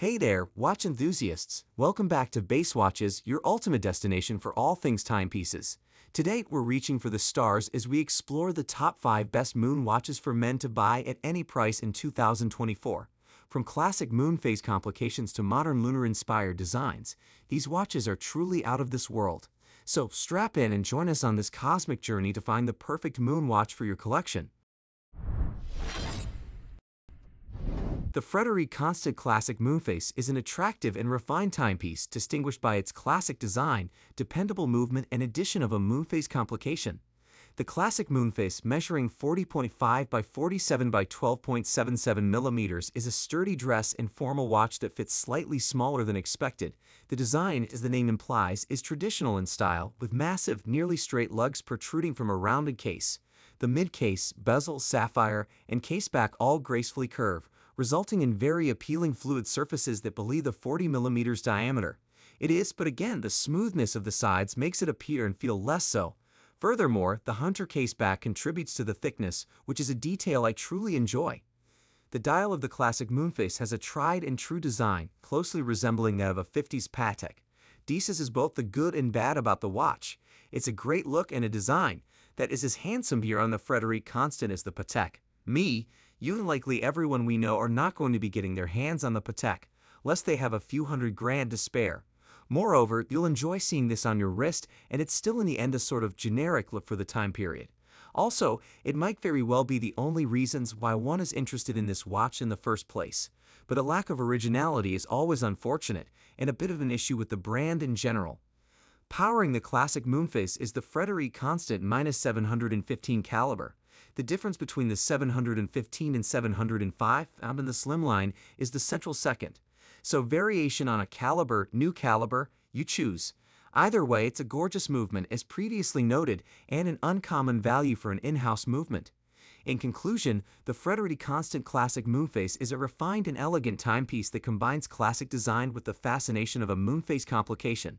Hey there, watch enthusiasts. Welcome back to Base Watches, your ultimate destination for all things timepieces. Today, we're reaching for the stars as we explore the top 5 best moon watches for men to buy at any price in 2024. From classic moon phase complications to modern lunar-inspired designs, these watches are truly out of this world. So strap in and join us on this cosmic journey to find the perfect moon watch for your collection. The Frederic Constant Classic Moonface is an attractive and refined timepiece distinguished by its classic design, dependable movement and addition of a moonface complication. The classic moonface measuring 40.5 by 47 by 12.77 millimeters is a sturdy dress and formal watch that fits slightly smaller than expected. The design, as the name implies, is traditional in style, with massive, nearly straight lugs protruding from a rounded case. The mid case, bezel, sapphire, and caseback all gracefully curve, resulting in very appealing fluid surfaces that belie the 40 mm diameter. It is, but again, the smoothness of the sides makes it appear and feel less so. Furthermore, the Hunter case back contributes to the thickness, which is a detail I truly enjoy. The dial of the classic Moonface has a tried and true design, closely resembling that of a 50s Patek. Desus is both the good and bad about the watch. It's a great look and a design that is as handsome here on the Frederic Constant as the Patek. Me, you and likely everyone we know are not going to be getting their hands on the Patek, lest they have a few hundred grand to spare. Moreover, you'll enjoy seeing this on your wrist, and it's still in the end a sort of generic look for the time period. Also, it might very well be the only reasons why one is interested in this watch in the first place, but a lack of originality is always unfortunate and a bit of an issue with the brand in general. Powering the classic Moonface is the Frederic Constant 715 caliber, the difference between the 715 and 705 found in the slimline is the central second. So variation on a caliber, new caliber, you choose. Either way, it's a gorgeous movement as previously noted and an uncommon value for an in-house movement. In conclusion, the Frederity Constant Classic Moonface is a refined and elegant timepiece that combines classic design with the fascination of a moonface complication.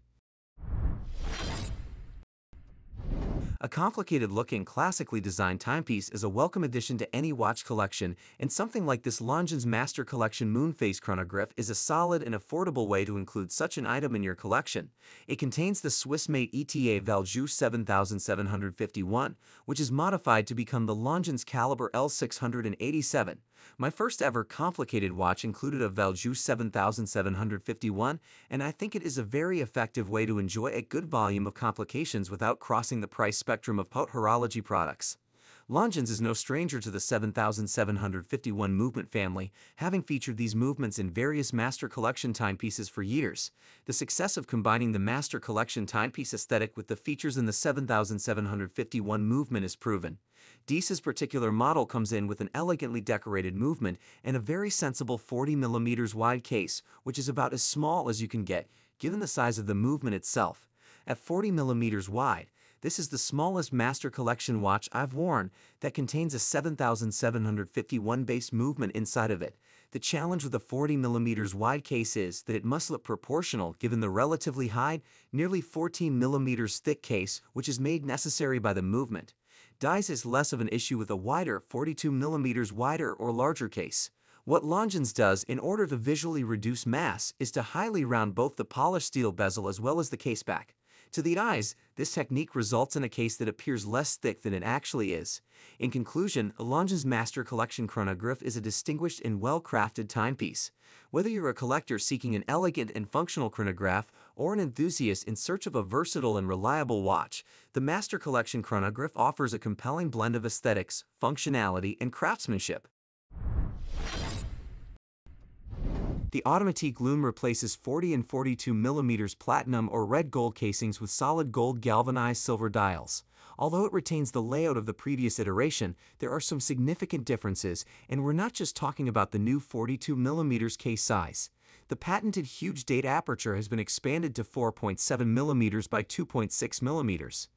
A complicated-looking, classically designed timepiece is a welcome addition to any watch collection, and something like this Longines Master Collection Moonface Chronograph is a solid and affordable way to include such an item in your collection. It contains the Swiss-made ETA Valjoux 7751, which is modified to become the Longines Caliber L687, my first ever complicated watch included a Valjoux 7751, and I think it is a very effective way to enjoy a good volume of complications without crossing the price spectrum of horology products. Longines is no stranger to the 7751 movement family, having featured these movements in various master collection timepieces for years. The success of combining the master collection timepiece aesthetic with the features in the 7751 movement is proven. Deese's particular model comes in with an elegantly decorated movement and a very sensible 40mm wide case, which is about as small as you can get, given the size of the movement itself. At 40mm wide, this is the smallest Master Collection watch I've worn that contains a 7751 base movement inside of it. The challenge with a 40mm wide case is that it must look proportional given the relatively high, nearly 14mm thick case which is made necessary by the movement dice is less of an issue with a wider 42 mm wider or larger case. What Longines does in order to visually reduce mass is to highly round both the polished steel bezel as well as the case back. To the eyes, this technique results in a case that appears less thick than it actually is. In conclusion, Longines Master Collection Chronograph is a distinguished and well-crafted timepiece. Whether you're a collector seeking an elegant and functional chronograph or an enthusiast in search of a versatile and reliable watch, the Master Collection chronograph offers a compelling blend of aesthetics, functionality, and craftsmanship. The Automatique Lume replaces 40 and 42 mm platinum or red gold casings with solid gold galvanized silver dials. Although it retains the layout of the previous iteration, there are some significant differences, and we're not just talking about the new 42 mm case size the patented huge date aperture has been expanded to 4.7 millimeters by 2.6 millimeters.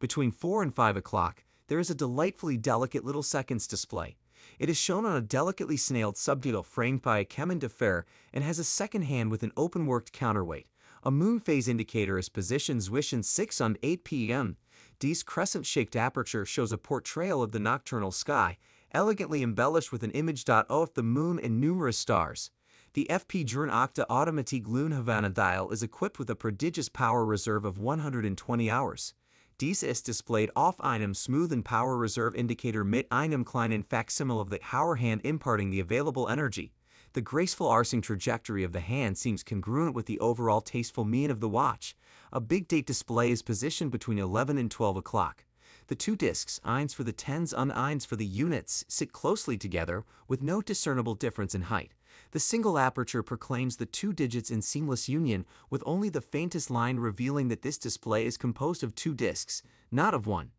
Between 4 and 5 o'clock, there is a delightfully delicate little seconds display. It is shown on a delicately snailed subdial framed by a chemin de fer and has a second hand with an open-worked counterweight. A moon phase indicator is positioned Zwishin 6 on 8 p.m. Dee's crescent-shaped aperture shows a portrayal of the nocturnal sky, elegantly embellished with an image of the moon and numerous stars the FP Jern Octa Automatique Lune Havana dial is equipped with a prodigious power reserve of 120 hours. Dies ist displayed off einem and power reserve indicator mit einem kleinen facsimile of the hour hand imparting the available energy. The graceful arsing trajectory of the hand seems congruent with the overall tasteful mien of the watch. A big date display is positioned between 11 and 12 o'clock. The two disks, eins for the tens uneins for the units, sit closely together, with no discernible difference in height. The single aperture proclaims the two digits in seamless union, with only the faintest line revealing that this display is composed of two disks, not of one.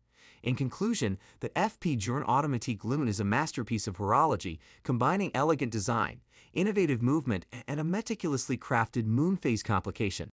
In conclusion, the FP Journe Automatique Lune is a masterpiece of horology, combining elegant design, innovative movement, and a meticulously crafted moon phase complication.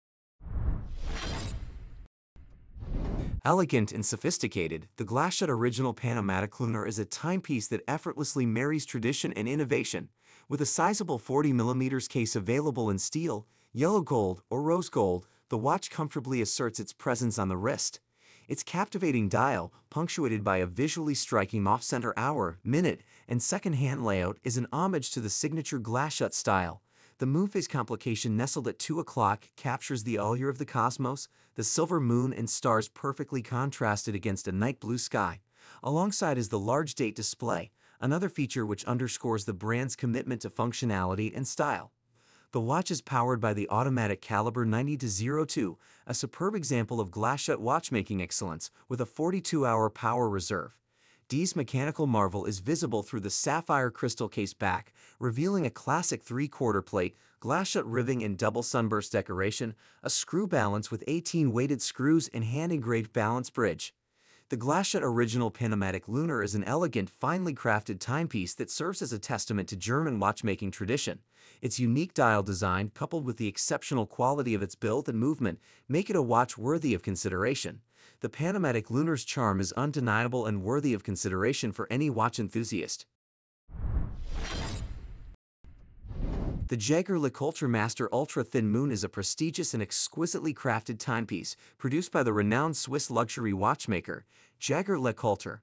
Elegant and sophisticated, the Glashut original Panamatic Lunar is a timepiece that effortlessly marries tradition and innovation, with a sizable 40mm case available in steel, yellow gold, or rose gold, the watch comfortably asserts its presence on the wrist. Its captivating dial, punctuated by a visually striking off-center hour, minute, and second-hand layout is an homage to the signature Glashut style, the moonphase complication nestled at 2 o'clock captures the allure of the cosmos, the silver moon and stars perfectly contrasted against a night blue sky. Alongside is the large date display, another feature which underscores the brand's commitment to functionality and style. The watch is powered by the automatic caliber 90-02, a superb example of glass shut watchmaking excellence with a 42-hour power reserve. D's mechanical marvel is visible through the sapphire crystal case back, revealing a classic three-quarter plate, glass-shut riveting and double sunburst decoration, a screw balance with 18 weighted screws and hand-engraved balance bridge. The Glashat original Panamatic Lunar is an elegant, finely crafted timepiece that serves as a testament to German watchmaking tradition. Its unique dial design, coupled with the exceptional quality of its build and movement, make it a watch worthy of consideration. The Panamatic Lunar's charm is undeniable and worthy of consideration for any watch enthusiast. The Jaeger LeCoultre Master Ultra Thin Moon is a prestigious and exquisitely crafted timepiece produced by the renowned Swiss luxury watchmaker, Jaeger LeCoultre.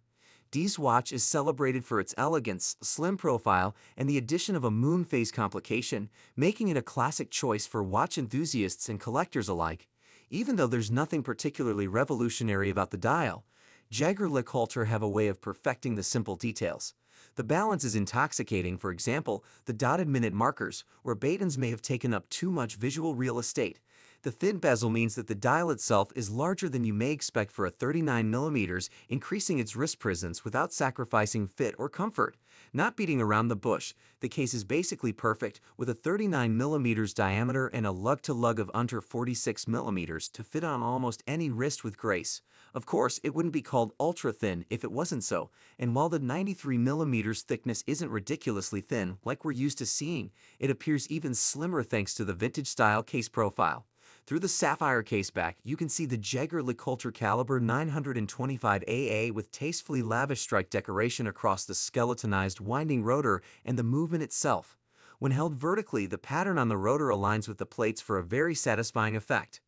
Dee's watch is celebrated for its elegance, slim profile, and the addition of a moon phase complication, making it a classic choice for watch enthusiasts and collectors alike. Even though there's nothing particularly revolutionary about the dial, Jaeger LeCoultre have a way of perfecting the simple details. The balance is intoxicating, for example, the dotted minute markers, where Batons may have taken up too much visual real estate. The thin bezel means that the dial itself is larger than you may expect for a 39mm, increasing its wrist presence without sacrificing fit or comfort. Not beating around the bush, the case is basically perfect, with a 39mm diameter and a lug-to-lug -lug of under 46mm to fit on almost any wrist with grace. Of course, it wouldn't be called ultra-thin if it wasn't so, and while the 93mm thickness isn't ridiculously thin like we're used to seeing, it appears even slimmer thanks to the vintage-style case profile. Through the sapphire caseback, you can see the Jagger LeCoultre caliber 925AA with tastefully lavish strike decoration across the skeletonized winding rotor and the movement itself. When held vertically, the pattern on the rotor aligns with the plates for a very satisfying effect.